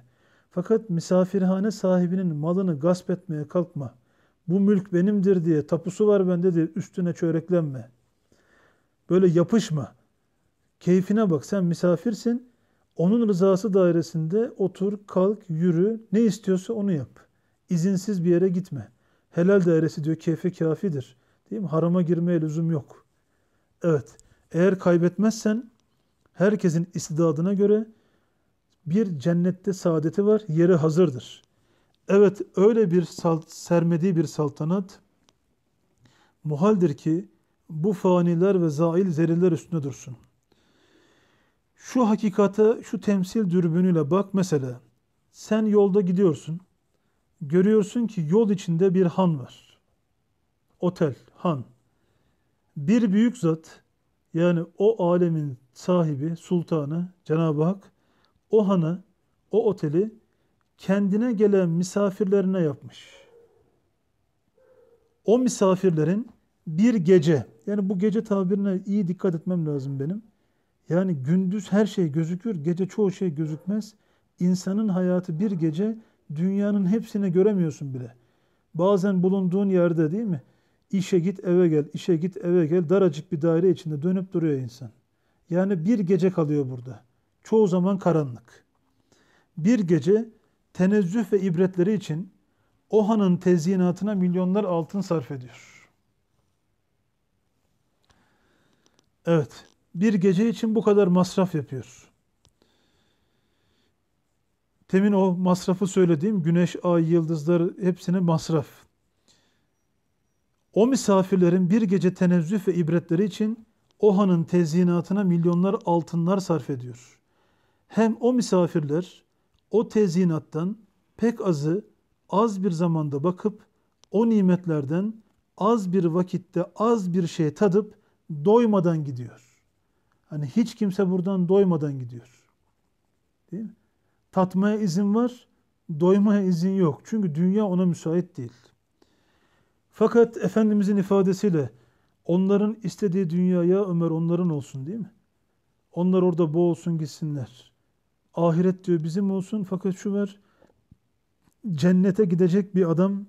Fakat misafirhane sahibinin malını gasp etmeye kalkma. Bu mülk benimdir diye tapusu var bende diye üstüne çöreklenme. Böyle yapışma. Keyfine bak sen misafirsin. Onun rızası dairesinde otur, kalk, yürü. Ne istiyorsa onu yap. İzinsiz bir yere gitme. Helal dairesi diyor keyfe kafidir.'' Değil mi? Harama girmeye lüzum yok. Evet, eğer kaybetmezsen herkesin istidadına göre bir cennette saadeti var, yeri hazırdır. Evet, öyle bir salt, sermediği bir saltanat muhaldir ki bu faniler ve zail zeriller üstünde dursun. Şu hakikate, şu temsil dürbünüyle bak mesela. Sen yolda gidiyorsun. Görüyorsun ki yol içinde bir han var. Otel han. Bir büyük zat yani o alemin sahibi, sultanı Cenab-ı Hak o hanı, o oteli kendine gelen misafirlerine yapmış. O misafirlerin bir gece, yani bu gece tabirine iyi dikkat etmem lazım benim. Yani gündüz her şey gözükür, gece çoğu şey gözükmez. İnsanın hayatı bir gece dünyanın hepsini göremiyorsun bile. Bazen bulunduğun yerde değil mi? İşe git eve gel, işe git eve gel daracık bir daire içinde dönüp duruyor insan. Yani bir gece kalıyor burada. Çoğu zaman karanlık. Bir gece tenezzüh ve ibretleri için Oha'nın tezyinatına milyonlar altın sarf ediyor. Evet, bir gece için bu kadar masraf yapıyor. Temin o masrafı söylediğim güneş, ay, yıldızlar hepsini masraf. O misafirlerin bir gece tenezzüf ve ibretleri için o hanın tezyinatına milyonlar altınlar sarf ediyor. Hem o misafirler o tezyinattan pek azı az bir zamanda bakıp o nimetlerden az bir vakitte az bir şey tadıp doymadan gidiyor. Hani hiç kimse buradan doymadan gidiyor. Değil mi? Tatmaya izin var, doymaya izin yok. Çünkü dünya ona müsait değil. Fakat Efendimizin ifadesiyle onların istediği dünyaya Ömer onların olsun değil mi? Onlar orada boğulsun gitsinler. Ahiret diyor bizim olsun fakat şu var cennete gidecek bir adam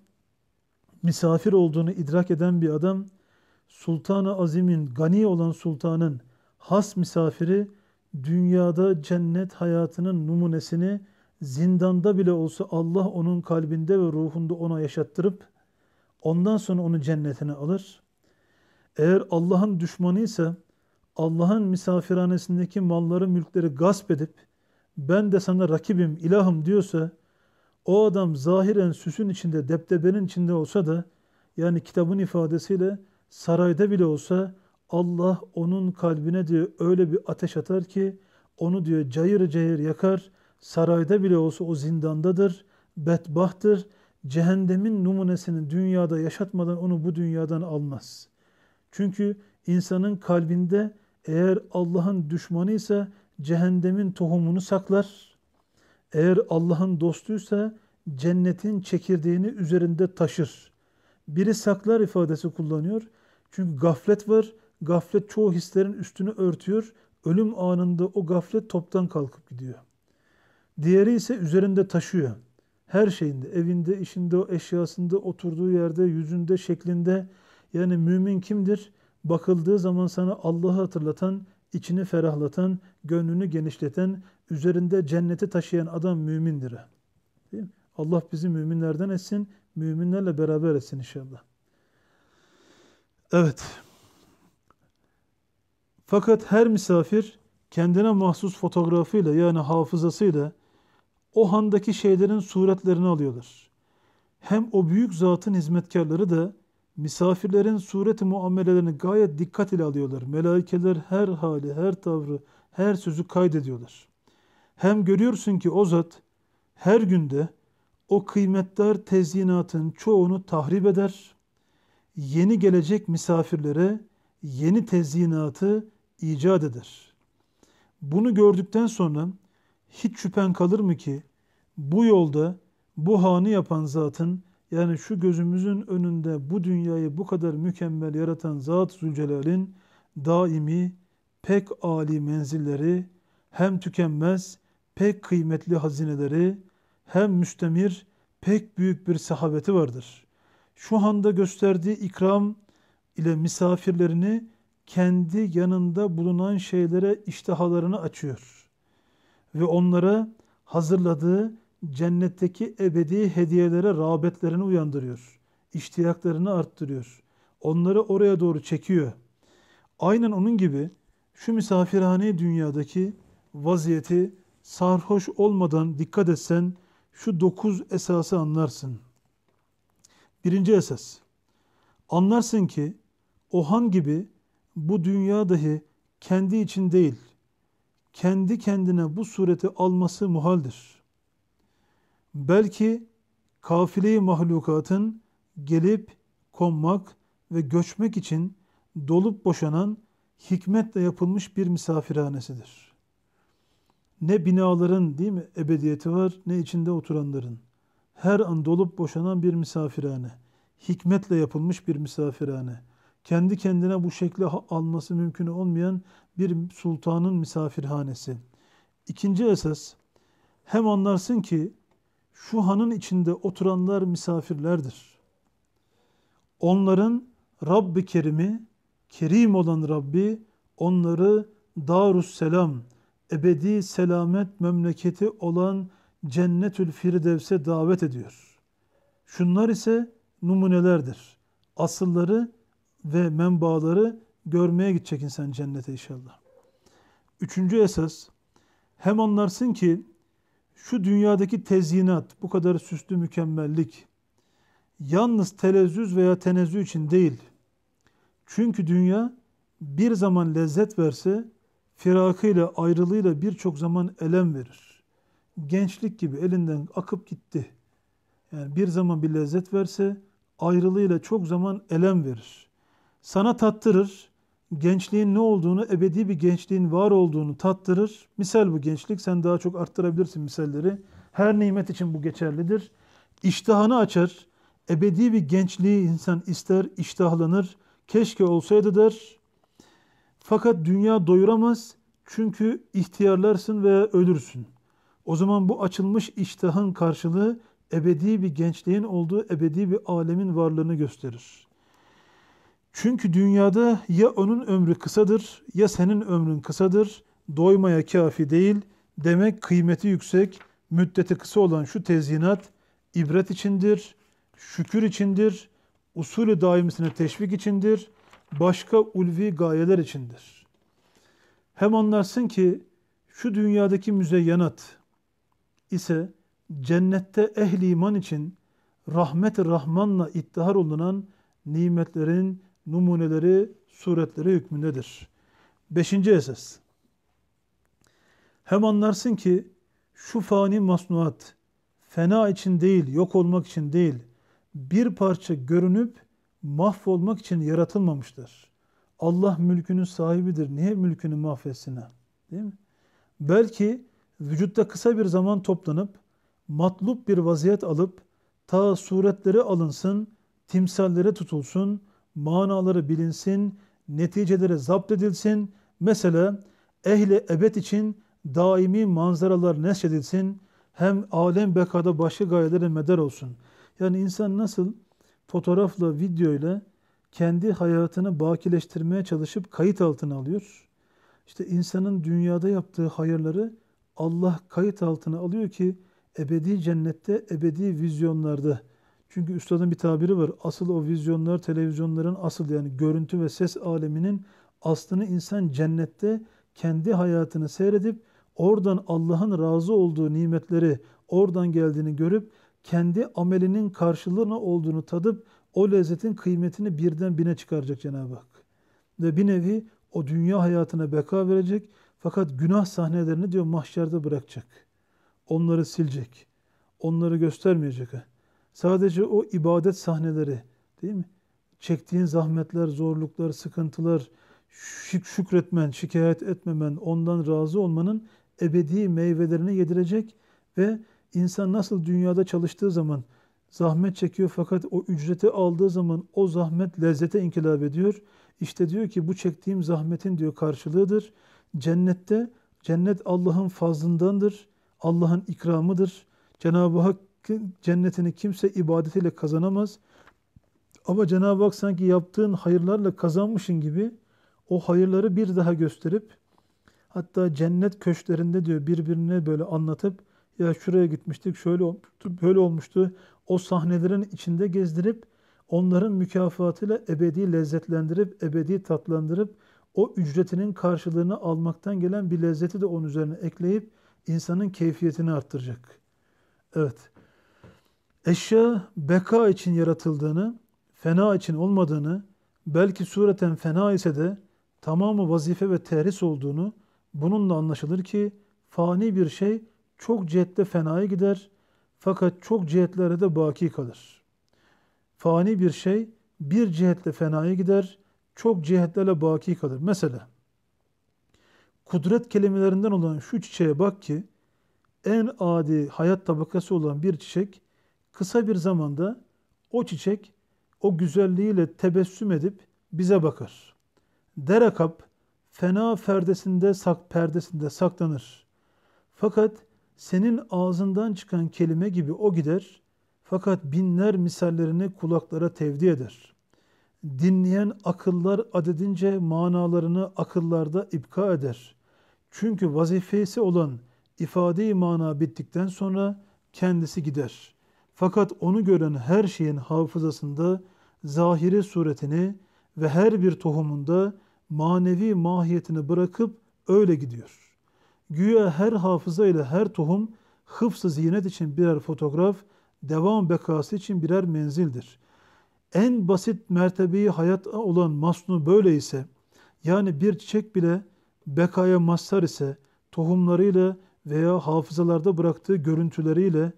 misafir olduğunu idrak eden bir adam Sultan-ı Azim'in gani olan sultanın has misafiri dünyada cennet hayatının numunesini zindanda bile olsa Allah onun kalbinde ve ruhunda ona yaşattırıp Ondan sonra onu cennetine alır. Eğer Allah'ın düşmanıysa Allah'ın misafirhanesindeki malları, mülkleri gasp edip ben de sana rakibim, ilahım diyorsa o adam zahiren süsün içinde, deptebenin içinde olsa da yani kitabın ifadesiyle sarayda bile olsa Allah onun kalbine diyor öyle bir ateş atar ki onu diyor cayır cayır yakar. Sarayda bile olsa o zindandadır, bedbahtır cehennemin numunesini dünyada yaşatmadan onu bu dünyadan almaz. Çünkü insanın kalbinde eğer Allah'ın düşmanı ise cehennemin tohumunu saklar. Eğer Allah'ın dostuysa cennetin çekirdeğini üzerinde taşır. Biri saklar ifadesi kullanıyor. Çünkü gaflet var. Gaflet çoğu hislerin üstünü örtüyor. Ölüm anında o gaflet toptan kalkıp gidiyor. Diğeri ise üzerinde taşıyor her şeyinde, evinde, işinde, eşyasında, oturduğu yerde, yüzünde, şeklinde. Yani mümin kimdir? Bakıldığı zaman sana Allah'ı hatırlatan, içini ferahlatan, gönlünü genişleten, üzerinde cenneti taşıyan adam mümindir. Değil mi? Allah bizi müminlerden etsin, müminlerle beraber etsin inşallah. Evet. Fakat her misafir kendine mahsus fotoğrafıyla yani hafızasıyla o handaki şeylerin suretlerini alıyorlar. Hem o büyük zatın hizmetkarları da misafirlerin sureti muamelelerini gayet dikkat ile alıyorlar. Melaikeler her hali, her tavrı, her sözü kaydediyorlar. Hem görüyorsun ki o zat her günde o kıymetdar tezyinatın çoğunu tahrip eder. Yeni gelecek misafirlere yeni tezyinatı icat eder. Bunu gördükten sonra hiç şüphen kalır mı ki bu yolda bu hanı yapan zatın yani şu gözümüzün önünde bu dünyayı bu kadar mükemmel yaratan Zat Zülcelal'in daimi pek âli menzilleri hem tükenmez pek kıymetli hazineleri hem müstemir pek büyük bir sahabeti vardır. Şu anda gösterdiği ikram ile misafirlerini kendi yanında bulunan şeylere iştihalarını açıyor.'' ve onlara hazırladığı cennetteki ebedi hediyelere rağbetlerini uyandırıyor. İştiyaklarını arttırıyor. Onları oraya doğru çekiyor. Aynen onun gibi şu misafirhane dünyadaki vaziyeti sarhoş olmadan dikkat etsen şu dokuz esası anlarsın. Birinci esas. Anlarsın ki Ohan gibi bu dünya dahi kendi için değil, kendi kendine bu sureti alması muhaldir. Belki kafile-i mahlukatın gelip konmak ve göçmek için dolup boşanan hikmetle yapılmış bir misafirhanesidir. Ne binaların değil mi ebediyeti var ne içinde oturanların. Her an dolup boşanan bir misafirhane. Hikmetle yapılmış bir misafirhane kendi kendine bu şekle alması mümkün olmayan bir sultanın misafirhanesi. İkinci esas, hem anlarsın ki şu hanın içinde oturanlar misafirlerdir. Onların Rabbi Kerim'i, Kerim olan Rabbi onları Darus Selam, ebedi selamet memleketi olan Cennetül Firdevs'e davet ediyor. Şunlar ise numunelerdir. Asılları ve menbaaları görmeye gidecek insan cennete inşallah. Üçüncü esas, hem anlarsın ki şu dünyadaki tezyinat, bu kadar süslü mükemmellik, yalnız telezzüz veya tenezzü için değil. Çünkü dünya bir zaman lezzet verse, firakıyla, ayrılığıyla birçok zaman elem verir. Gençlik gibi elinden akıp gitti. Yani bir zaman bir lezzet verse, ayrılığıyla çok zaman elem verir sana tattırır. Gençliğin ne olduğunu, ebedi bir gençliğin var olduğunu tattırır. Misal bu gençlik, sen daha çok arttırabilirsin misalleri. Her nimet için bu geçerlidir. İştahını açar. Ebedi bir gençliği insan ister, iştahlanır. Keşke olsaydı der. Fakat dünya doyuramaz. Çünkü ihtiyarlarsın ve ölürsün. O zaman bu açılmış iştahın karşılığı ebedi bir gençliğin olduğu ebedi bir alemin varlığını gösterir. Çünkü dünyada ya onun ömrü kısadır ya senin ömrün kısadır. Doymaya kafi değil. Demek kıymeti yüksek, müddeti kısa olan şu tezyinat ibret içindir, şükür içindir, usulü daimisine teşvik içindir, başka ulvi gayeler içindir. Hem anlarsın ki şu dünyadaki müzeyyenat ise cennette ehli iman için rahmet-i rahmanla ittihar olunan nimetlerin numuneleri, suretleri hükmündedir. Beşinci esas. Hem anlarsın ki şu fani masnuat fena için değil, yok olmak için değil, bir parça görünüp mahvolmak için yaratılmamıştır. Allah mülkünün sahibidir. Niye mülkünü mahvetsine? Değil mi? Belki vücutta kısa bir zaman toplanıp matlup bir vaziyet alıp ta suretleri alınsın, timsallere tutulsun, manaları bilinsin, neticeleri zapt edilsin. Mesela ehli ebed için daimi manzaralar nesçedilsin. Hem alem bekada başka gayelere medar olsun. Yani insan nasıl fotoğrafla, videoyla kendi hayatını bakileştirmeye çalışıp kayıt altına alıyor. İşte insanın dünyada yaptığı hayırları Allah kayıt altına alıyor ki ebedi cennette, ebedi vizyonlarda çünkü üstadın bir tabiri var. Asıl o vizyonlar, televizyonların asıl yani görüntü ve ses aleminin aslını insan cennette kendi hayatını seyredip oradan Allah'ın razı olduğu nimetleri oradan geldiğini görüp kendi amelinin karşılığına olduğunu tadıp o lezzetin kıymetini birden bine çıkaracak Cenab-ı Hak. Ve bir nevi o dünya hayatına beka verecek fakat günah sahnelerini diyor mahşerde bırakacak. Onları silecek. Onları göstermeyecek. Sadece o ibadet sahneleri değil mi? Çektiğin zahmetler, zorluklar, sıkıntılar, şük şükretmen, şikayet etmemen, ondan razı olmanın ebedi meyvelerini yedirecek ve insan nasıl dünyada çalıştığı zaman zahmet çekiyor fakat o ücreti aldığı zaman o zahmet lezzete inkılap ediyor. İşte diyor ki bu çektiğim zahmetin diyor karşılığıdır. Cennette cennet Allah'ın fazlındandır. Allah'ın ikramıdır. Cenab-ı Hak cennetini kimse ibadetiyle kazanamaz. Ama Cenab-ı Hak sanki yaptığın hayırlarla kazanmışın gibi o hayırları bir daha gösterip hatta cennet köşklerinde diyor birbirine böyle anlatıp ya şuraya gitmiştik şöyle olmuştu böyle olmuştu o sahnelerin içinde gezdirip onların mükafatıyla ebedi lezzetlendirip ebedi tatlandırıp o ücretinin karşılığını almaktan gelen bir lezzeti de onun üzerine ekleyip insanın keyfiyetini arttıracak. Evet eşya beka için yaratıldığını, fena için olmadığını, belki sureten fena ise de tamamı vazife ve terhis olduğunu, bununla anlaşılır ki fani bir şey çok cihette fenaya gider fakat çok cihetlere de baki kalır. Fani bir şey bir cihetle fenaya gider, çok cihetlerle baki kalır. Mesela kudret kelimelerinden olan şu çiçeğe bak ki en adi hayat tabakası olan bir çiçek kısa bir zamanda o çiçek o güzelliğiyle tebessüm edip bize bakar. Derekap fena perdesinde sak perdesinde saklanır. Fakat senin ağzından çıkan kelime gibi o gider. Fakat binler misallerini kulaklara tevdi eder. Dinleyen akıllar adedince manalarını akıllarda ipka eder. Çünkü vazifesi olan ifade-i mana bittikten sonra kendisi gider.'' Fakat onu gören her şeyin hafızasında zahiri suretini ve her bir tohumunda manevi mahiyetini bırakıp öyle gidiyor. Güya her hafıza ile her tohum hıfz-ı ziynet için birer fotoğraf, devam bekası için birer menzildir. En basit mertebeyi hayat olan masnu böyle ise, yani bir çiçek bile bekaya mazhar ise, tohumlarıyla veya hafızalarda bıraktığı görüntüleriyle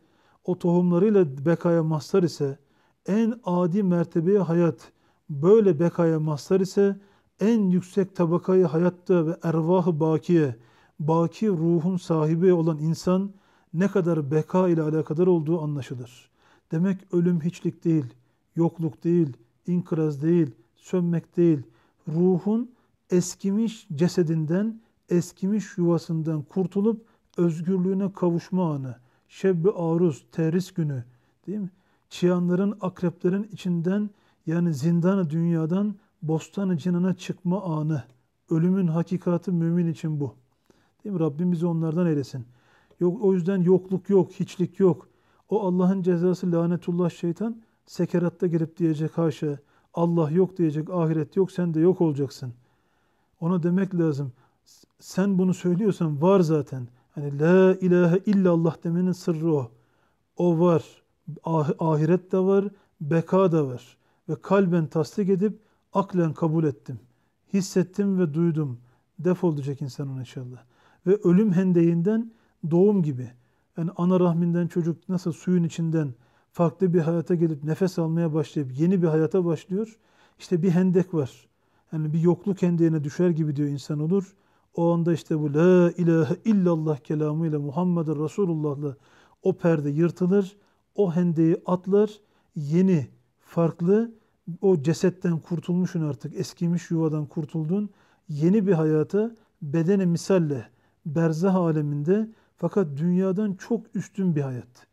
o tohumlarıyla bekaya mazhar ise, en adi mertebeye hayat böyle bekaya mazhar ise, en yüksek tabakayı hayatta ve ervahı bakiye, baki ruhun sahibi olan insan ne kadar beka ile alakadar olduğu anlaşılır. Demek ölüm hiçlik değil, yokluk değil, inkraz değil, sönmek değil. Ruhun eskimiş cesedinden, eskimiş yuvasından kurtulup özgürlüğüne kavuşma anı. Şebbi Aruz, Teris günü değil mi? Çıyanların, akreplerin içinden yani zindanı dünyadan bostanı cinana çıkma anı. Ölümün hakikati mümin için bu. Değil mi? Rabbim bizi onlardan eylesin. Yok, o yüzden yokluk yok, hiçlik yok. O Allah'ın cezası lanetullah şeytan sekeratta girip diyecek haşa. Allah yok diyecek, ahiret yok, sen de yok olacaksın. Ona demek lazım. Sen bunu söylüyorsan var zaten. Hani la ilahe illallah demenin sırrı o. O var. Ah ahiret de var, beka da var. Ve kalben tasdik edip aklen kabul ettim. Hissettim ve duydum. Def olacak insan ona inşallah. Ve ölüm hendeyinden doğum gibi. Yani ana rahminden çocuk nasıl suyun içinden farklı bir hayata gelip nefes almaya başlayıp yeni bir hayata başlıyor. İşte bir hendek var. Yani bir yokluk hendeğine düşer gibi diyor insan olur. O anda işte bu la ilahe illallah kelamıyla Muhammed'in Resulullah'la o perde yırtılır, o hendeyi atlar, yeni, farklı, o cesetten kurtulmuşsun artık, eskimiş yuvadan kurtuldun, yeni bir hayata bedene misalle, berzah aleminde fakat dünyadan çok üstün bir hayat.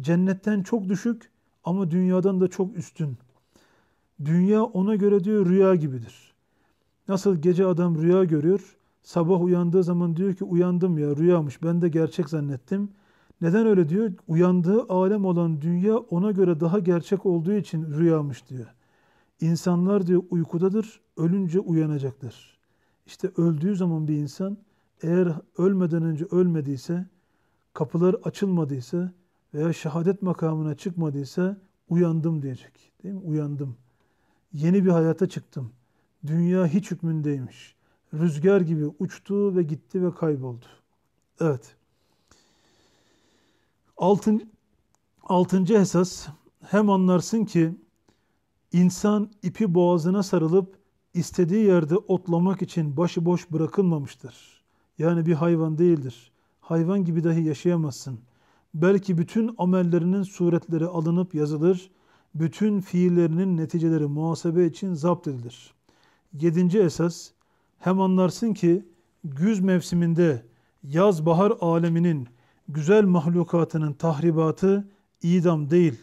Cennetten çok düşük ama dünyadan da çok üstün. Dünya ona göre diyor rüya gibidir. Nasıl gece adam rüya görüyor, Sabah uyandığı zaman diyor ki uyandım ya rüyamış ben de gerçek zannettim. Neden öyle diyor? Uyandığı alem olan dünya ona göre daha gerçek olduğu için rüyamış diyor. İnsanlar diyor uykudadır, ölünce uyanacaklar İşte öldüğü zaman bir insan eğer ölmeden önce ölmediyse, kapılar açılmadıysa veya şehadet makamına çıkmadıysa uyandım diyecek. Değil mi? Uyandım. Yeni bir hayata çıktım. Dünya hiç hükmündeymiş rüzgar gibi uçtu ve gitti ve kayboldu. Evet. Altın, altıncı esas hem anlarsın ki insan ipi boğazına sarılıp istediği yerde otlamak için başıboş bırakılmamıştır. Yani bir hayvan değildir. Hayvan gibi dahi yaşayamazsın. Belki bütün amellerinin suretleri alınıp yazılır, bütün fiillerinin neticeleri muhasebe için zapt edilir. Yedinci esas, hem anlarsın ki güz mevsiminde yaz bahar aleminin güzel mahlukatının tahribatı idam değil,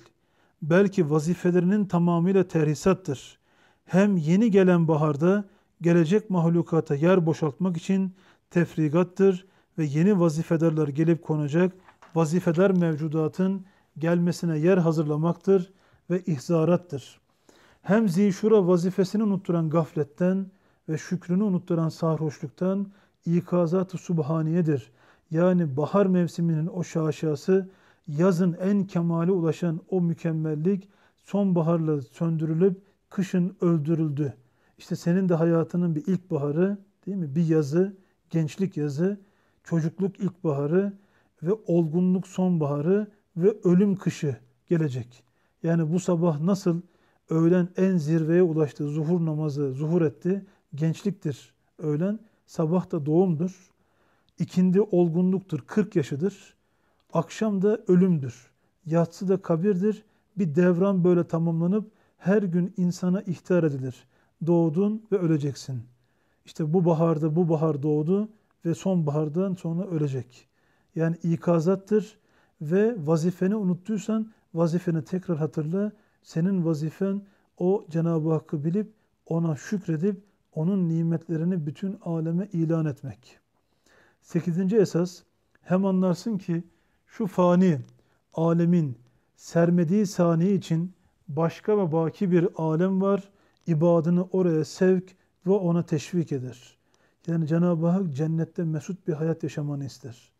belki vazifelerinin tamamıyla terhisattır. Hem yeni gelen baharda gelecek mahlukata yer boşaltmak için tefrigattır ve yeni vazifedarlar gelip konacak vazifedar mevcudatın gelmesine yer hazırlamaktır ve ihzarattır. Hem zişura vazifesini unutturan gafletten, ve şükrünü unutturan sarhoşluktan ikazat-ı subhaniyedir. Yani bahar mevsiminin o şaşası, yazın en kemale ulaşan o mükemmellik sonbaharla söndürülüp kışın öldürüldü. İşte senin de hayatının bir ilkbaharı değil mi? Bir yazı, gençlik yazı, çocukluk ilkbaharı ve olgunluk sonbaharı ve ölüm kışı gelecek. Yani bu sabah nasıl öğlen en zirveye ulaştı, zuhur namazı zuhur etti gençliktir öğlen, sabah da doğumdur, ikindi olgunluktur, kırk yaşıdır, akşam da ölümdür, yatsı da kabirdir, bir devran böyle tamamlanıp her gün insana ihtar edilir. Doğdun ve öleceksin. İşte bu baharda bu bahar doğdu ve sonbahardan sonra ölecek. Yani ikazattır ve vazifeni unuttuysan vazifeni tekrar hatırla. Senin vazifen o Cenab-ı Hakk'ı bilip ona şükredip onun nimetlerini bütün aleme ilan etmek. Sekizinci esas, hem anlarsın ki şu fani alemin sermediği saniye için başka ve baki bir alem var, ibadını oraya sevk ve ona teşvik eder. Yani Cenab-ı Hak cennette mesut bir hayat yaşamanı ister.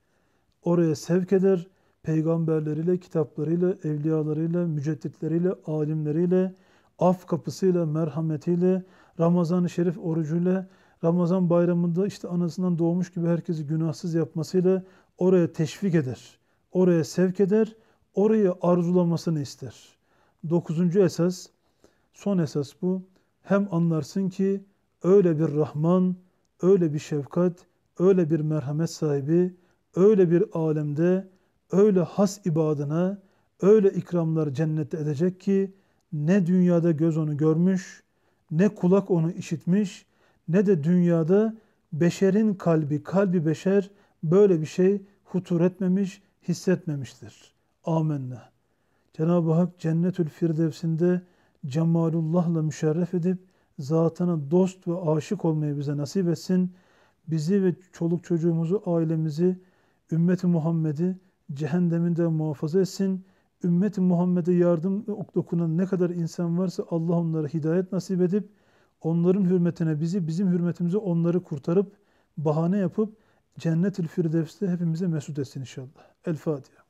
Oraya sevk eder, peygamberleriyle, kitaplarıyla, evliyalarıyla, mücedditleriyle, alimleriyle, af kapısıyla, merhametiyle, Ramazan-ı Şerif orucuyla Ramazan bayramında işte anasından doğmuş gibi herkesi günahsız yapmasıyla oraya teşvik eder. Oraya sevk eder. Orayı arzulamasını ister. Dokuzuncu esas, son esas bu. Hem anlarsın ki öyle bir Rahman, öyle bir şefkat, öyle bir merhamet sahibi, öyle bir alemde, öyle has ibadına, öyle ikramlar cennette edecek ki ne dünyada göz onu görmüş, ne kulak onu işitmiş ne de dünyada beşerin kalbi, kalbi beşer böyle bir şey hutur etmemiş, hissetmemiştir. Amenna. Cenab-ı Hak Cennetül Firdevs'inde cemalullahla müşerref edip zatına dost ve aşık olmayı bize nasip etsin. Bizi ve çoluk çocuğumuzu, ailemizi, ümmeti Muhammed'i cehenneminde muhafaza etsin.'' ümmeti Muhammed'e yardım dokunan ne kadar insan varsa Allah onlara hidayet nasip edip onların hürmetine bizi, bizim hürmetimize onları kurtarıp bahane yapıp Cennetül Firdevs'te hepimize mesut etsin inşallah. El Fatiha.